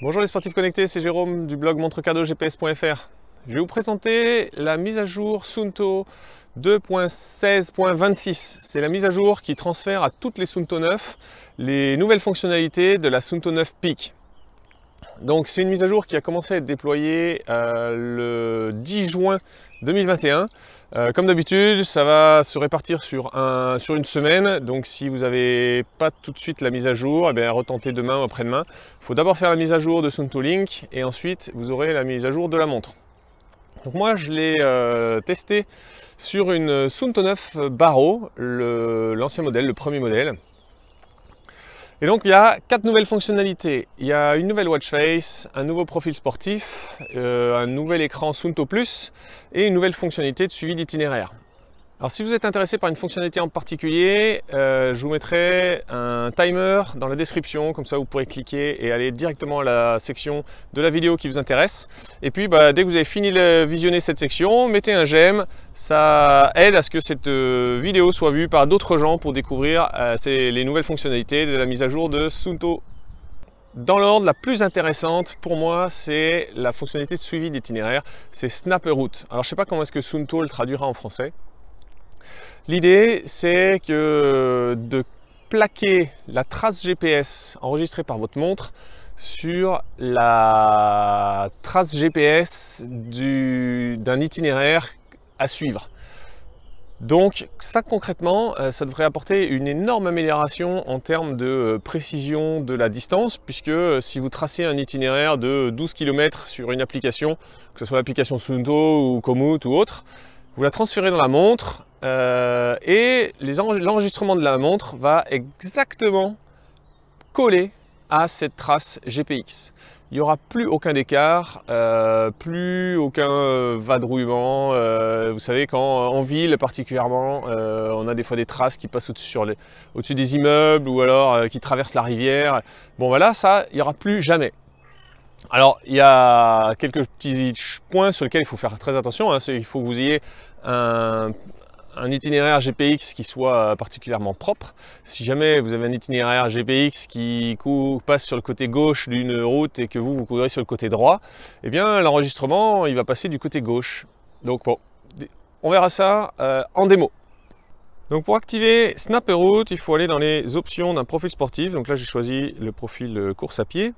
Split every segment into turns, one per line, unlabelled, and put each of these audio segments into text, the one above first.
Bonjour les sportifs connectés, c'est Jérôme du blog montre-cadeaux-gps.fr Je vais vous présenter la mise à jour Sunto 2.16.26. C'est la mise à jour qui transfère à toutes les Sunto 9 les nouvelles fonctionnalités de la Sunto 9 Peak. Donc c'est une mise à jour qui a commencé à être déployée euh, le 10 juin 2021. Euh, comme d'habitude, ça va se répartir sur, sur une semaine. Donc si vous n'avez pas tout de suite la mise à jour, eh bien, retentez demain ou après-demain. Il faut d'abord faire la mise à jour de Sunto Link et ensuite vous aurez la mise à jour de la montre. Donc moi je l'ai euh, testé sur une Sunto 9 Barrow, l'ancien modèle, le premier modèle. Et donc il y a quatre nouvelles fonctionnalités. Il y a une nouvelle watch face, un nouveau profil sportif, euh, un nouvel écran Sunto Plus et une nouvelle fonctionnalité de suivi d'itinéraire. Alors si vous êtes intéressé par une fonctionnalité en particulier, euh, je vous mettrai un timer dans la description, comme ça vous pourrez cliquer et aller directement à la section de la vidéo qui vous intéresse. Et puis bah, dès que vous avez fini de visionner cette section, mettez un j'aime, ça aide à ce que cette euh, vidéo soit vue par d'autres gens pour découvrir euh, les nouvelles fonctionnalités de la mise à jour de Sunto. Dans l'ordre, la plus intéressante pour moi, c'est la fonctionnalité de suivi d'itinéraire, c'est Snapper Alors je ne sais pas comment est-ce que Sunto le traduira en français, L'idée, c'est que de plaquer la trace GPS enregistrée par votre montre sur la trace GPS d'un itinéraire à suivre. Donc ça concrètement, euh, ça devrait apporter une énorme amélioration en termes de euh, précision de la distance, puisque euh, si vous tracez un itinéraire de 12 km sur une application, que ce soit l'application Sunto ou Komoot ou autre, vous la transférez dans la montre euh, et l'enregistrement de la montre va exactement coller à cette trace GPX. Il n'y aura plus aucun écart, euh, plus aucun euh, vadrouillement. vous savez, qu'en en ville particulièrement, on a des fois des traces qui passent au-dessus, des immeubles ou alors qui traversent la rivière. Bon, voilà, ça, il n'y aura plus jamais. Alors, il y a quelques petits points sur lesquels il faut faire très attention. Hein. Il faut que vous ayez un, itinéraire GPX qui soit euh, particulièrement propre. Si jamais vous avez un itinéraire GPX qui passe sur le côté gauche d'une route et que vous, vous courez sur le côté droit, eh bien l'enregistrement, il va passer du côté gauche. Donc bon, on verra ça euh, en démo. Donc pour activer Snap Route, il faut aller dans les options d'un profil sportif. Donc là, j'ai choisi le profil euh, course à pied.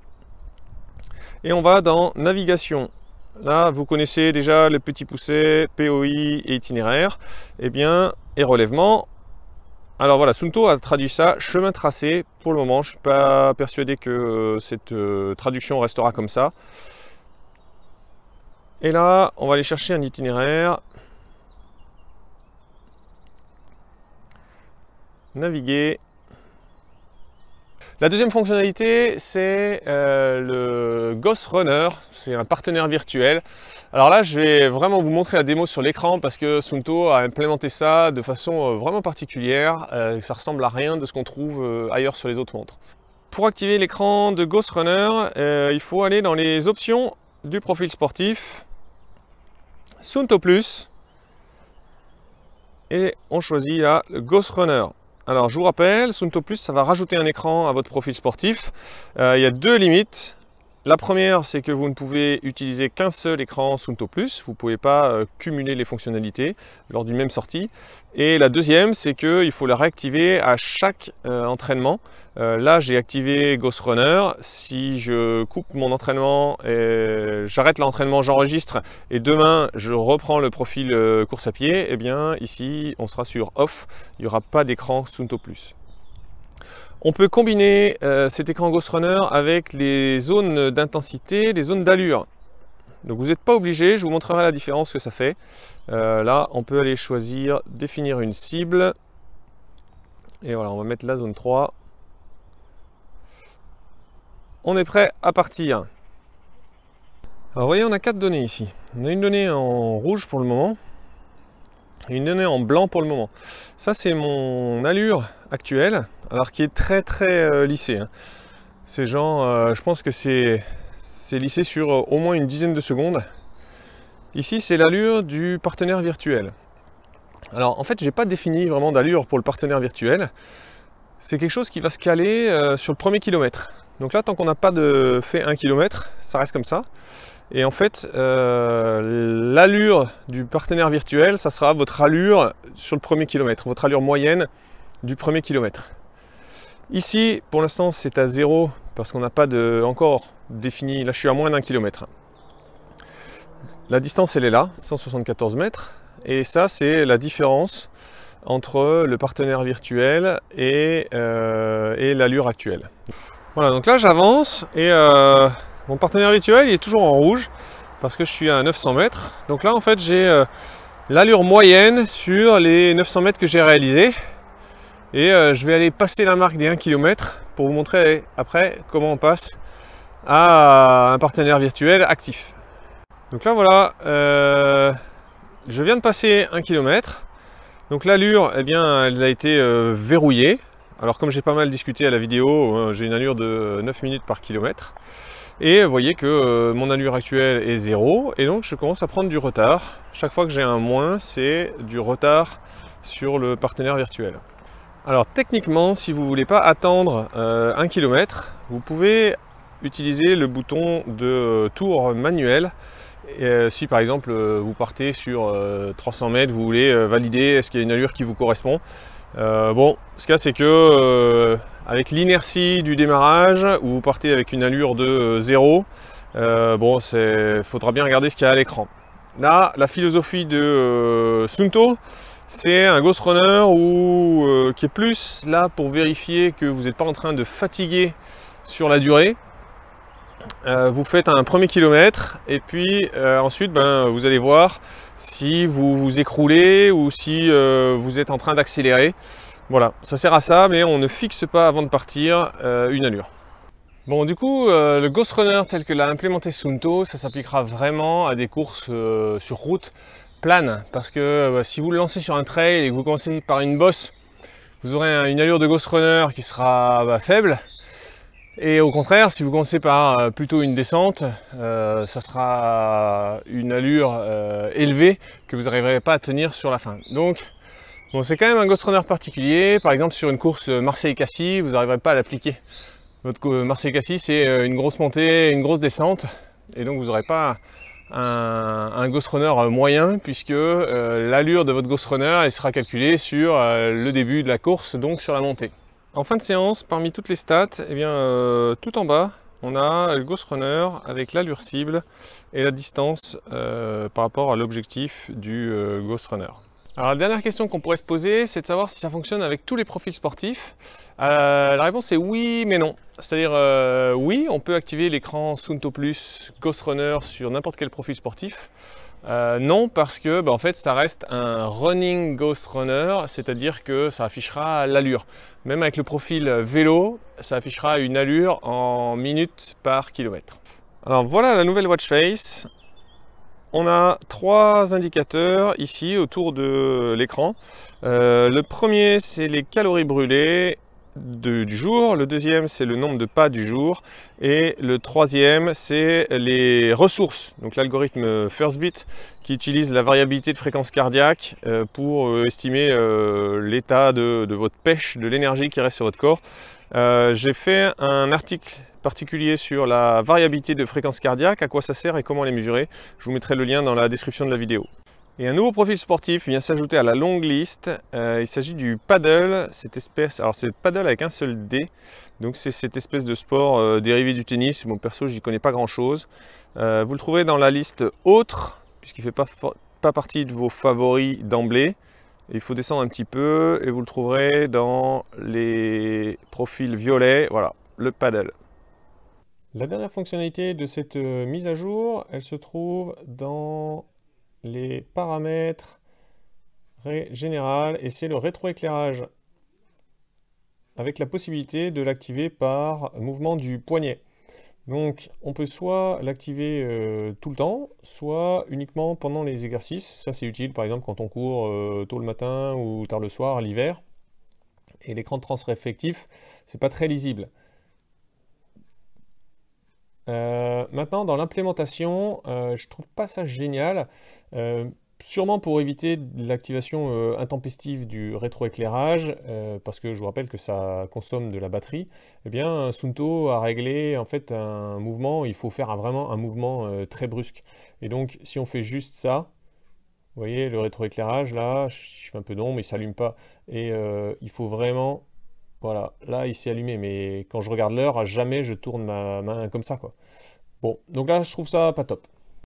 Et on va dans navigation. Là, vous connaissez déjà le petit poussé, POI et itinéraire. Eh bien, et relèvement. Alors voilà, Sunto a traduit ça, chemin tracé. Pour le moment, je ne suis pas persuadé que euh, cette euh, traduction restera comme ça. Et là, on va aller chercher un itinéraire. Naviguer. La deuxième fonctionnalité, c'est euh, le Ghost Runner, c'est un partenaire virtuel. Alors là, je vais vraiment vous montrer la démo sur l'écran parce que Sunto a implémenté ça de façon euh, vraiment particulière. Euh, ça ressemble à rien de ce qu'on trouve ailleurs sur les autres montres. Pour activer l'écran de Ghost Runner, il faut aller dans les options du profil sportif, Sunto Plus, et on choisit là le Ghost Runner. Alors je vous rappelle, Sunto Plus, ça va rajouter un écran à votre profil sportif. Euh, il y a deux limites. La première, c'est que vous ne pouvez utiliser qu'un seul écran Sunto Plus, vous ne pouvez pas euh, cumuler les fonctionnalités lors d'une même sortie. Et la deuxième, c'est qu'il faut la réactiver à chaque euh, entraînement. Euh, là, j'ai activé Ghost Runner. Si je coupe mon entraînement, j'arrête l'entraînement, j'enregistre, et demain, je reprends le profil course à pied, eh bien, ici, on sera sur off, il n'y aura pas d'écran Sunto Plus. On peut combiner euh, cet écran Ghost Runner avec les zones d'intensité, les zones d'allure. Donc vous n'êtes pas obligé, je vous montrerai la différence que ça fait. Euh, là, on peut aller choisir, définir une cible. Et voilà, on va mettre la zone 3. On est prêt à partir. Alors vous voyez, on a quatre données ici. On a une donnée en rouge pour le moment, une donnée en blanc pour le moment. Ça, c'est mon allure actuelle, alors qui est très très euh, lissée. Hein. Ces gens, euh, je pense que c'est lissé sur euh, au moins une dizaine de secondes. Ici, c'est l'allure du partenaire virtuel. Alors, en fait, j'ai pas défini vraiment d'allure pour le partenaire virtuel. C'est quelque chose qui va se caler sur le premier kilomètre. Donc là, tant qu'on n'a pas de fait un kilomètre, ça reste comme ça. Et en fait, euh, l'allure du partenaire virtuel, ça sera votre allure sur le premier kilomètre, votre allure moyenne du premier kilomètre. Ici, pour l'instant, c'est à zéro parce qu'on n'a pas de, encore défini. Là, je suis à moins d'un kilomètre. La distance, elle est là, 174 mètres. Et ça, c'est la différence entre le partenaire virtuel et, euh, l'allure actuelle. Voilà, donc là, j'avance et euh, mon partenaire virtuel est toujours en rouge parce que je suis à 900 mètres. Donc là, en fait, j'ai euh, l'allure moyenne sur les 900 mètres que j'ai réalisés. Et euh, je vais aller passer la marque des 1 km pour vous montrer après comment on passe à un partenaire virtuel actif. Donc là, voilà, euh, je viens de passer 1 km. Donc l'allure, eh bien, elle a été verrouillée. Alors comme j'ai pas mal discuté à la vidéo, hein, j'ai une allure de 9 minutes par kilomètre. Et voyez que euh, mon allure actuelle est 0 et donc je commence à prendre du retard. Chaque fois que j'ai un moins, c'est du retard sur le partenaire virtuel. Alors techniquement, si vous voulez pas attendre euh, un kilomètre, vous pouvez utiliser le bouton de euh, tour manuel. si par exemple vous partez sur 300 mètres, vous voulez valider est-ce qu'il y a une allure qui vous correspond. bon, ce cas c'est que avec l'inertie du démarrage, où vous partez avec une allure de 0, euh, euh, bon, il faudra bien regarder ce qu'il y a à l'écran. Là, la philosophie de euh, Sunto, c'est un Ghost Runner qui est plus là pour vérifier que vous n'êtes pas en train de fatiguer sur la durée. vous faites un premier kilomètre et puis ensuite ben, vous allez voir si vous vous écroulez ou si vous êtes en train d'accélérer. Voilà, ça sert à ça, mais on ne fixe pas avant de partir euh, une allure. Bon, du coup, euh, le Ghost Runner tel que l'a implémenté Sunto, ça s'appliquera vraiment à des courses euh, sur route planes, Parce que bah, si vous le lancez sur un trail et que vous commencez par une bosse, vous aurez une allure de Ghost Runner qui sera bah, faible. Et au contraire, si vous commencez par plutôt une descente, ça sera une allure élevée que vous n'arriverez pas à tenir sur la fin. Donc, Bon, c'est quand même un ghost runner particulier. Par exemple, sur une course euh, Marseille-Cassis, vous n'arriverez pas à l'appliquer. Votre euh, Marseille-Cassis, c'est euh, une grosse montée, une grosse descente. Et donc, vous n'aurez pas un, ghost runner moyen puisque l'allure de votre ghost runner elle sera calculée sur le début de la course, donc sur la montée. En fin de séance, parmi toutes les stats, eh bien, tout en bas, on a le ghost runner avec l'allure cible et la distance par rapport à l'objectif du ghost runner. Alors la dernière question qu'on pourrait se poser, c'est de savoir si ça fonctionne avec tous les profils sportifs. Euh, la réponse est oui, mais non. C'est-à-dire euh, oui, on peut activer l'écran Sunto Plus Ghost Runner sur n'importe quel profil sportif. Euh, non, parce que bah, en fait, ça reste un running Ghost Runner, c'est-à-dire que ça affichera l'allure. Même avec le profil vélo, ça affichera une allure en minutes par kilomètre. Alors voilà la nouvelle watch face on a trois indicateurs ici autour de l'écran. Euh, le premier, c'est les calories brûlées du jour, le deuxième c'est le nombre de pas du jour et le troisième c'est les ressources, donc l'algorithme FirstBit qui utilise la variabilité de fréquence cardiaque euh, pour euh, estimer l'état de, votre pêche, de l'énergie qui reste sur votre corps. J'ai fait un article particulier sur la variabilité de fréquence cardiaque, à quoi ça sert et comment les mesurer. Je vous mettrai le lien dans la description de la vidéo. Et un nouveau profil sportif vient s'ajouter à la longue liste. Euh, il s'agit du paddle, cette espèce. Alors c'est paddle avec un seul D. Donc c'est cette espèce de sport euh, dérivé du tennis. mon perso, je n'y connais pas grand-chose. Euh, vous le trouverez dans la liste autre, puisqu'il ne fait pas, pas partie de vos favoris d'emblée. Il faut descendre un petit peu et vous le trouverez dans les profils violets. Voilà, le paddle. La dernière fonctionnalité de cette euh, mise à jour, elle se trouve dans les paramètres général et c'est le rétroéclairage avec la possibilité de l'activer par mouvement du poignet. Donc on peut soit l'activer euh, tout le temps, soit uniquement pendant les exercices. Ça c'est utile par exemple quand on court euh, tôt le matin ou tard le soir, l'hiver. Et l'écran de transréflectif, c'est pas très lisible. Euh, maintenant, dans l'implémentation, euh, je trouve pas ça génial. Euh, sûrement pour éviter l'activation intempestive du rétroéclairage, parce que je vous rappelle que ça consomme de la batterie. Eh bien, Sunto a réglé en fait un mouvement. Il faut faire vraiment un mouvement très brusque. Et donc, si on fait juste ça, vous voyez le rétroéclairage là, je fais un peu d'ombre, il s'allume pas. Et il faut vraiment voilà, là il s'est allumé, mais quand je regarde l'heure, à jamais je tourne ma main comme ça quoi. Bon, donc là je trouve ça pas top.